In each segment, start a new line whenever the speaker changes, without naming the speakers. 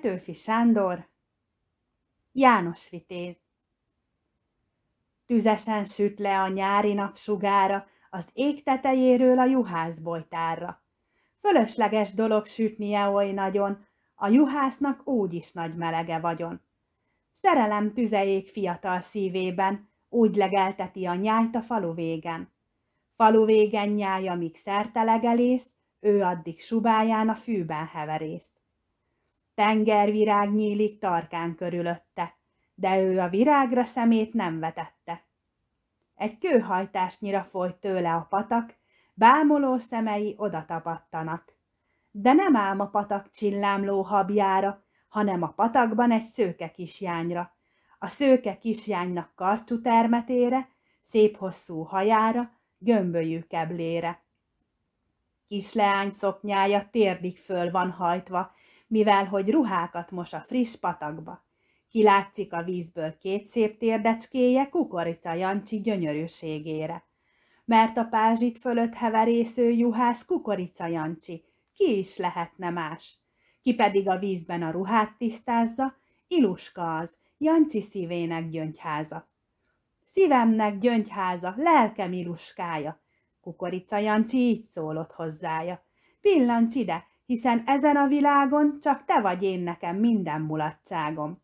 Petőfi Sándor, János Vitéz. Tüzesen süt le a nyári napsugára, az ég tetejéről a juhászbolytárra. Fölösleges dolog sütnie oly nagyon, a juhásznak úgy is nagy melege vagyon. Szerelem tüzeék fiatal szívében, úgy legelteti a nyájt a falu végen. Falu végen nyája, míg szerte legelész, ő addig subáján a fűben heverész. Tengervirág nyílik tarkán körülötte, de ő a virágra szemét nem vetette. Egy kőhajtásnyira folyt tőle a patak, bámoló szemei odatapadtanak. De nem ám a patak csillámló habjára, hanem a patakban egy szőke kisjányra. A szőke kisjánynak karcsú termetére, szép hosszú hajára, gömbölyű keblére. Kisleány szoknyája térdig föl van hajtva, mivel hogy ruhákat mos a friss patakba. Kilátszik a vízből két szép térdecskéje kukorica Jancsi gyönyörűségére. Mert a pázsit fölött heverésző juhász kukorica Jancsi, ki is lehetne más. Ki pedig a vízben a ruhát tisztázza, Iluska az, Jancsi szívének gyöngyháza. Szívemnek gyöngyháza, lelkem iluskája, kukorica Jancsi így szólott hozzája. Pillancs ide, hiszen ezen a világon csak te vagy én nekem minden mulatságom.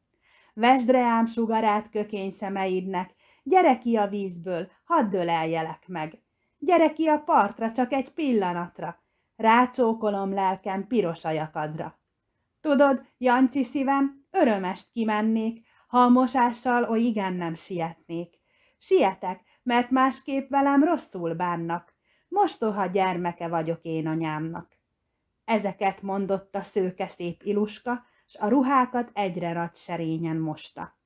Vesd reám sugarát kökény szemeidnek, gyere ki a vízből, hadd öleljelek meg. Gyere ki a partra csak egy pillanatra, rácsókolom lelkem piros ajakadra. Tudod, Jancsi szívem, örömest kimennék, ha a mosással oly igen nem sietnék. Sietek, mert másképp velem rosszul bánnak. Mostoha gyermeke vagyok én anyámnak. Ezeket mondotta szép Iluska, s a ruhákat egyre nagy serényen mosta.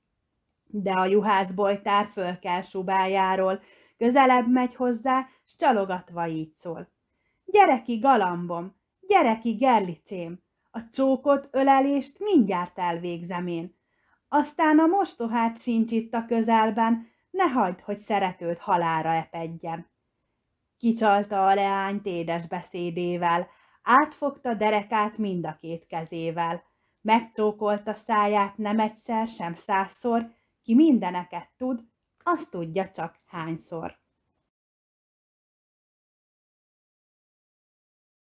De a juhászbolytár fölkel subájáról, közelebb megy hozzá, s csalogatva így szól. Gyere ki, galambom, gyere ki, gerlicém, a csókot, ölelést mindjárt elvégzem én. Aztán a mostohát sincs itt a közelben, ne hagyd, hogy szeretőd halára epedjen. Kicsalta a leány édes beszédével, átfogta derekát mind a két kezével, megcsókolta száját nem egyszer, sem százszor, ki mindeneket tud, azt tudja csak hányszor.